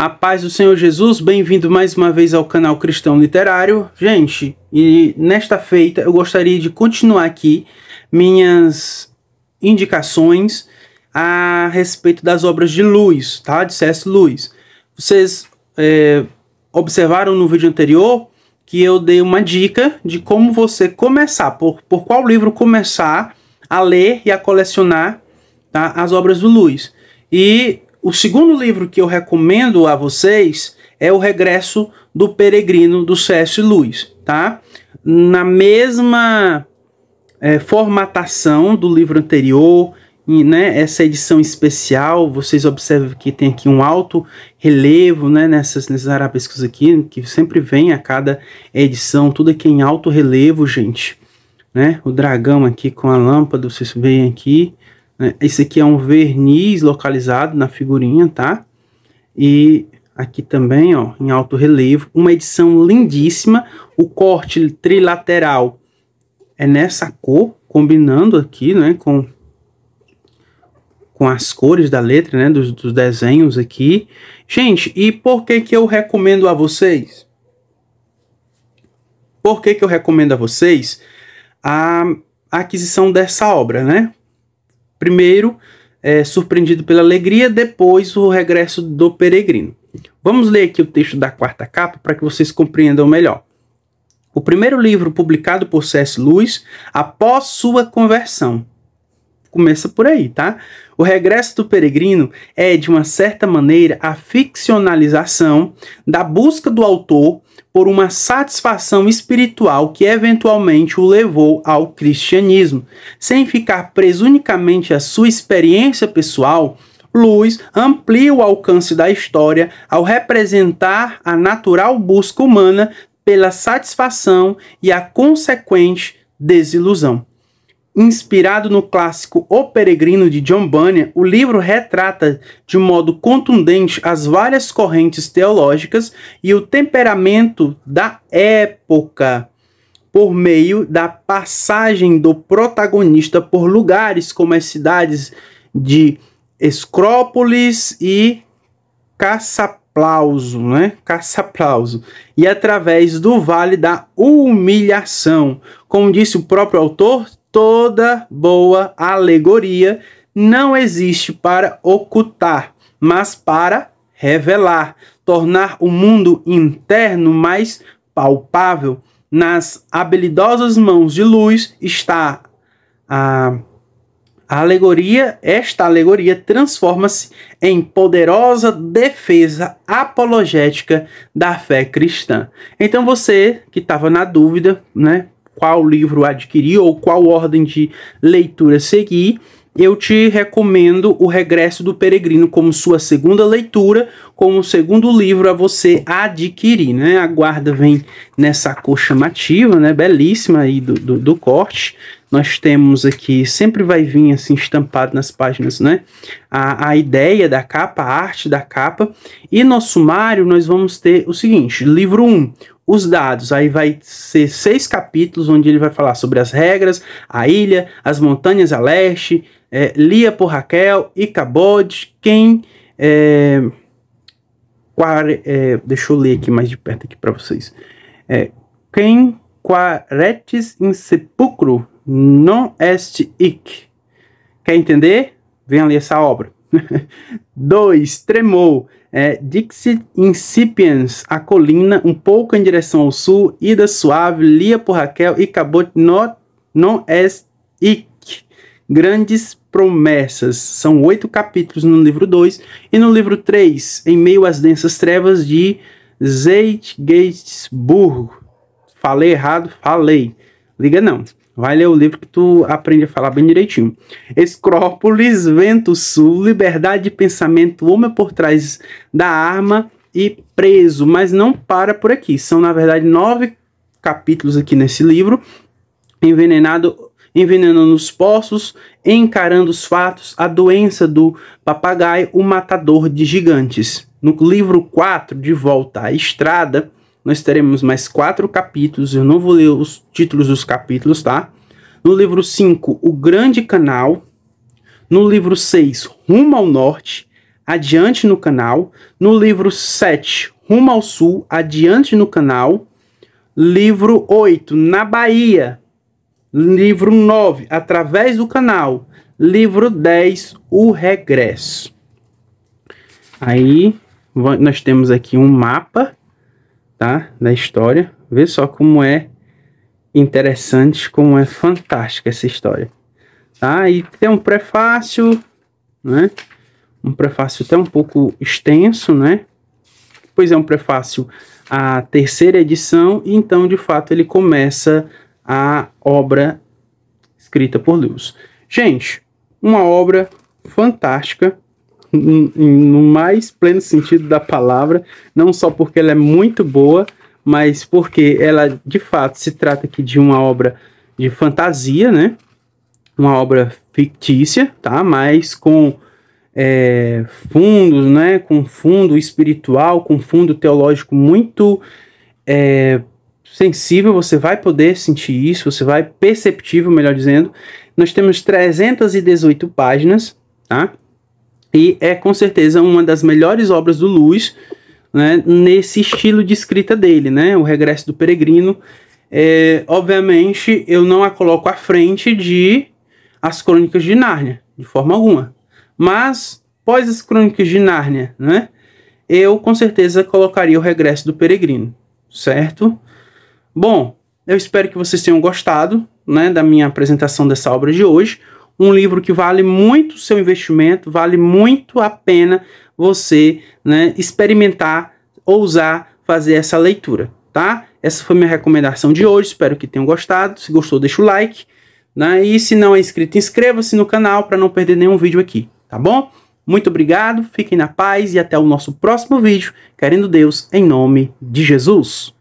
A paz do Senhor Jesus, bem-vindo mais uma vez ao canal Cristão Literário. Gente, e nesta feita eu gostaria de continuar aqui minhas indicações a respeito das obras de Luz, tá? De C.S. Luz. Vocês é, observaram no vídeo anterior que eu dei uma dica de como você começar, por, por qual livro começar a ler e a colecionar tá? as obras do Luz. E o segundo livro que eu recomendo a vocês é O Regresso do Peregrino do C.S. Lewis, tá? Na mesma é, formatação do livro anterior, e, né, essa edição especial, vocês observam que tem aqui um alto relevo, né, nessas, nesses arabescos aqui, que sempre vem a cada edição, tudo aqui em alto relevo, gente. Né, o dragão aqui com a lâmpada, vocês veem aqui, né? Esse aqui é um verniz localizado na figurinha, tá? E aqui também, ó, em alto relevo, uma edição lindíssima. O corte trilateral é nessa cor, combinando aqui, né, com com as cores da letra, né, dos, dos desenhos aqui. Gente, e por que que eu recomendo a vocês? Por que que eu recomendo a vocês a aquisição dessa obra, né? Primeiro, é, surpreendido pela alegria, depois o regresso do peregrino. Vamos ler aqui o texto da quarta capa para que vocês compreendam melhor. O primeiro livro publicado por C.S. Lewis após sua conversão. Começa por aí, tá? O regresso do peregrino é, de uma certa maneira, a ficcionalização da busca do autor por uma satisfação espiritual que eventualmente o levou ao cristianismo. Sem ficar preso unicamente à sua experiência pessoal, Luz amplia o alcance da história ao representar a natural busca humana pela satisfação e a consequente desilusão. Inspirado no clássico O Peregrino de John Bunyan, o livro retrata de modo contundente as várias correntes teológicas e o temperamento da época por meio da passagem do protagonista por lugares como as cidades de Escrópolis e Caçaplauso, né? Caçaplauso, e através do Vale da Humilhação. Como disse o próprio autor, toda boa alegoria não existe para ocultar, mas para revelar, tornar o mundo interno mais palpável. Nas habilidosas mãos de luz está a, alegoria, esta alegoria transforma-se em poderosa defesa apologética da fé cristã. Então você que estava na dúvida, né, qual livro adquirir ou qual ordem de leitura seguir, eu te recomendo O Regresso do Peregrino como sua segunda leitura, como segundo livro a você adquirir, né? A guarda vem nessa cor chamativa, né? Belíssima aí do, do, do corte. Nós temos aqui, sempre vai vir assim estampado nas páginas, né? A, a ideia da capa, a arte da capa. E no sumário nós vamos ter o seguinte, livro 1, os dados. Aí vai ser seis capítulos onde ele vai falar sobre as regras, a ilha, as montanhas a leste, é, Lia por Raquel, Icabod, quem. É, quare, é, deixa eu ler aqui mais de perto aqui para vocês. É, quem quaretes in sepulcro non est hic. Quer entender? Venha ler essa obra. 2. Tremou. É, Dixit incipiens, a colina, um pouco em direção ao sul, ida suave, lia por Raquel e Cabot not, non est Grandes promessas. São oito capítulos no livro 2 e no livro 3, em meio às densas trevas de Gatesburg Falei errado? Falei. Liga não. Vai ler o livro que tu aprende a falar bem direitinho. Escrópolis, Vento Sul, Liberdade de Pensamento, Homem por Trás da Arma e Preso. Mas não para por aqui. São, na verdade, nove capítulos aqui nesse livro. Envenenado, envenenando os poços, encarando os fatos, a doença do papagaio, o matador de gigantes. No livro 4, De Volta à Estrada, nós teremos mais quatro capítulos. Eu não vou ler os títulos dos capítulos, tá? No livro 5, O Grande Canal. No livro 6, Rumo ao Norte. Adiante no canal. No livro 7, Rumo ao Sul. Adiante no canal. Livro 8, Na Bahia. Livro 9, Através do Canal. Livro 10, O Regresso. Aí nós temos aqui um mapa tá? Da história. Vê só como é interessante, como é fantástica essa história. Tá? E tem um prefácio, né? Um prefácio até um pouco extenso, né? Pois é um prefácio à terceira edição, e então de fato ele começa a obra escrita por Lewis. Gente, uma obra fantástica, no mais pleno sentido da palavra, não só porque ela é muito boa, mas porque ela de fato se trata aqui de uma obra de fantasia, né? Uma obra fictícia, tá? Mas com é, fundos, né? Com fundo espiritual, com fundo teológico muito é, sensível. Você vai poder sentir isso, você vai perceptível, melhor dizendo. Nós temos 318 páginas, tá? E é com certeza uma das melhores obras do Luz né, nesse estilo de escrita dele, né, o Regresso do Peregrino. É, obviamente, eu não a coloco à frente de As Crônicas de Nárnia, de forma alguma. Mas, pós As Crônicas de Nárnia, né, eu com certeza colocaria o Regresso do Peregrino, certo? Bom, eu espero que vocês tenham gostado né, da minha apresentação dessa obra de hoje um livro que vale muito o seu investimento, vale muito a pena você né, experimentar, ousar fazer essa leitura, tá? Essa foi minha recomendação de hoje, espero que tenham gostado. Se gostou, deixa o like. Né? E se não é inscrito, inscreva-se no canal para não perder nenhum vídeo aqui, tá bom? Muito obrigado, fiquem na paz e até o nosso próximo vídeo, querendo Deus, em nome de Jesus.